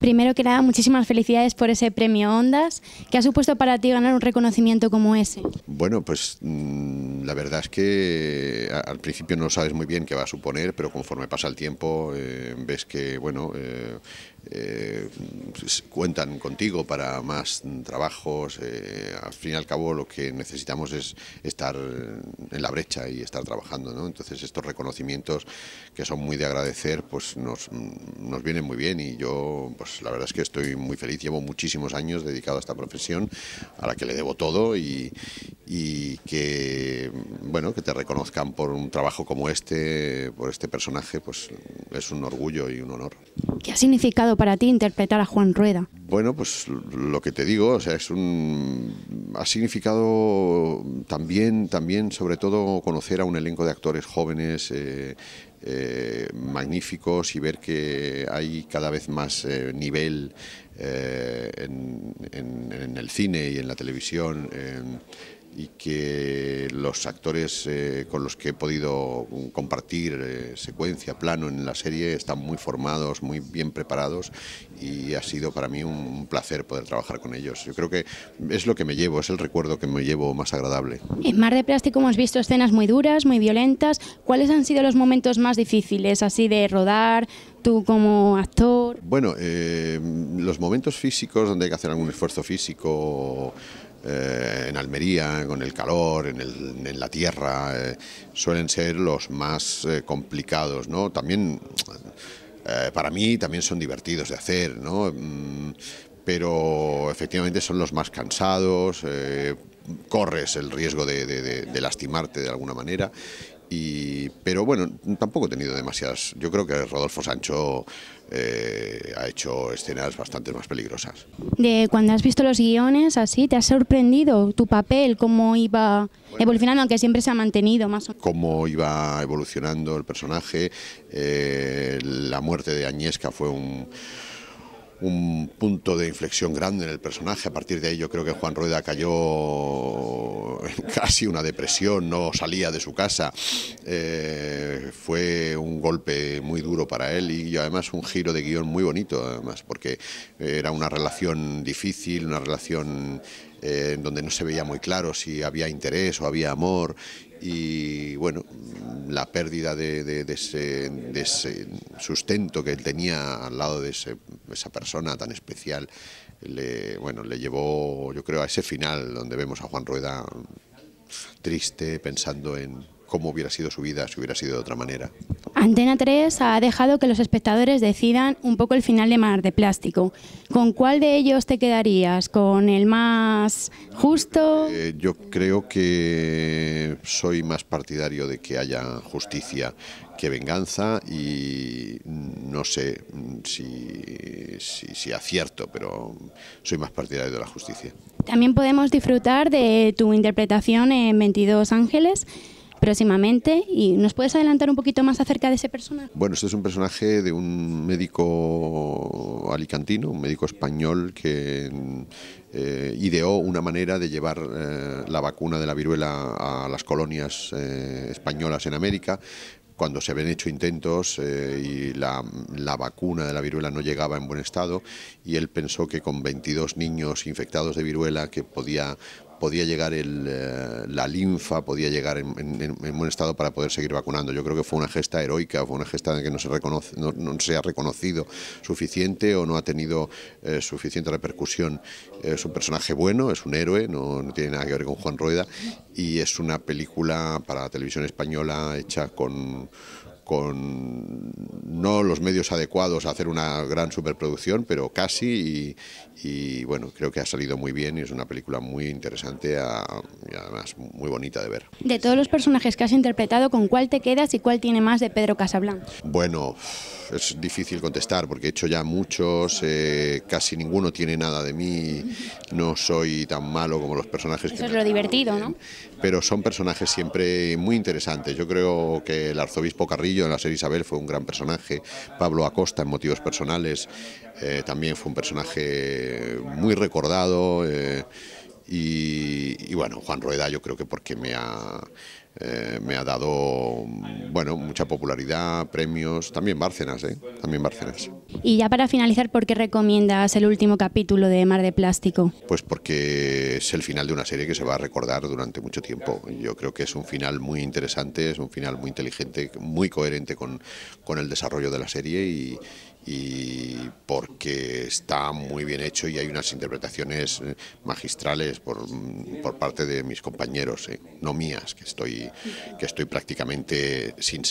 Primero que nada, muchísimas felicidades por ese premio Ondas. ¿Qué ha supuesto para ti ganar un reconocimiento como ese? Bueno, pues mm, la verdad es que al principio no sabes muy bien qué va a suponer, pero conforme pasa el tiempo eh, ves que, bueno, eh, eh, cuentan contigo para más trabajos. al fin y al cabo lo que necesitamos es estar en la brecha y estar trabajando, ¿no? Entonces estos reconocimientos que son muy de agradecer, pues nos, mm, nos vienen muy bien y yo pues pues la verdad es que estoy muy feliz, llevo muchísimos años dedicado a esta profesión, a la que le debo todo y, que, bueno, que te reconozcan por un trabajo como este, por este personaje, pues es un orgullo y un honor. ¿Qué ha significado para ti interpretar a Juan Rueda? Bueno, pues lo que te digo, o sea, es un ha significado también, también sobre todo conocer a un elenco de actores jóvenes eh, eh, magníficos y ver que hay cada vez más eh, nivel eh, en, el cine y en la televisión, y que los actores eh, con los que he podido mm, compartir eh, secuencia, plano en la serie están muy formados, muy bien preparados y ha sido para mí un, placer poder trabajar con ellos. Yo creo que es lo que me llevo, es el recuerdo que me llevo más agradable. En Mar de Plástico hemos visto escenas muy duras, muy violentas. ¿Cuáles han sido los momentos más difíciles, así de rodar, tú como actor? Bueno, eh, los momentos físicos donde hay que hacer algún esfuerzo físico eh, en Almería, con el calor, en, la tierra, eh, suelen ser los más eh, complicados, ¿no? También, para mí, también son divertidos de hacer, ¿no? Mm, pero efectivamente son los más cansados, corres el riesgo de, lastimarte de alguna manera pero bueno, tampoco he tenido demasiadas. Yo creo que Rodolfo Sancho eh, ha hecho escenas bastante más peligrosas. De cuando has visto los guiones, así, ¿te ha sorprendido tu papel? ¿Cómo iba evolucionando? Aunque siempre se ha mantenido más o ¿Cómo iba evolucionando el personaje? Eh, la muerte de Añezca fue un un punto de inflexión grande en el personaje. A partir de ahí yo creo que Juan Rueda cayó en casi una depresión, no salía de su casa. Eh, fue un golpe muy duro para él y además un giro de guión muy bonito, además, porque era una relación difícil, una relación eh, en donde no se veía muy claro si había interés o había amor y bueno, la pérdida de, ese, sustento que él tenía al lado de esa persona tan especial, le, bueno, le llevó, yo creo, a ese final donde vemos a Juan Rueda triste, pensando en, cómo hubiera sido su vida si hubiera sido de otra manera. Antena 3 ha dejado que los espectadores decidan un poco el final de Mar de Plástico. ¿Con cuál de ellos te quedarías? ¿Con el más justo? Eh, yo creo que soy más partidario de que haya justicia que venganza y no sé si, si acierto, pero soy más partidario de la justicia. También podemos disfrutar de tu interpretación en 22 Ángeles próximamente. ¿Y nos puedes adelantar un poquito más acerca de ese personaje? Bueno, este es un personaje de un médico alicantino, un médico español que eh, ideó una manera de llevar eh, la vacuna de la viruela a las colonias eh, españolas en América cuando se habían hecho intentos y la, la, vacuna de la viruela no llegaba en buen estado y él pensó que con 22 niños infectados de viruela que podía podía llegar eh, la linfa, podía llegar en, buen estado para poder seguir vacunando. Yo creo que fue una gesta heroica, fue una gesta en que no se, reconoce, no, se ha reconocido suficiente o no ha tenido eh, suficiente repercusión. Es un personaje bueno, es un héroe, no, no tiene nada que ver con Juan Rueda y es una película para la televisión española hecha con con no los medios adecuados a hacer una gran superproducción, pero casi y, bueno, creo que ha salido muy bien y es una película muy interesante y además muy bonita de ver. De todos los personajes que has interpretado, ¿con cuál te quedas y cuál tiene más de Pedro Casablanca? Bueno, es difícil contestar porque he hecho ya muchos, eh, casi ninguno tiene nada de mí, no soy tan malo como los personajes. Eso es lo divertido, ¿no? Pero son personajes siempre muy interesantes. Yo creo que el arzobispo Carrillo en la serie Isabel fue un gran personaje, Pablo Acosta en Motivos Personales eh, también fue un personaje muy recordado eh, y, bueno, Juan Rueda yo creo que porque me ha... Eh, me ha dado bueno mucha popularidad, premios, también Bárcenas, también Bárcenas. Y ya para finalizar, ¿por qué recomiendas el último capítulo de Mar de Plástico? Pues porque es el final de una serie que se va a recordar durante mucho tiempo. Yo creo que es un final muy interesante, es un final muy inteligente, muy coherente con, el desarrollo de la serie y, porque está muy bien hecho y hay unas interpretaciones eh, magistrales por, por parte de mis compañeros, eh, no mías, que estoy, que estoy prácticamente sin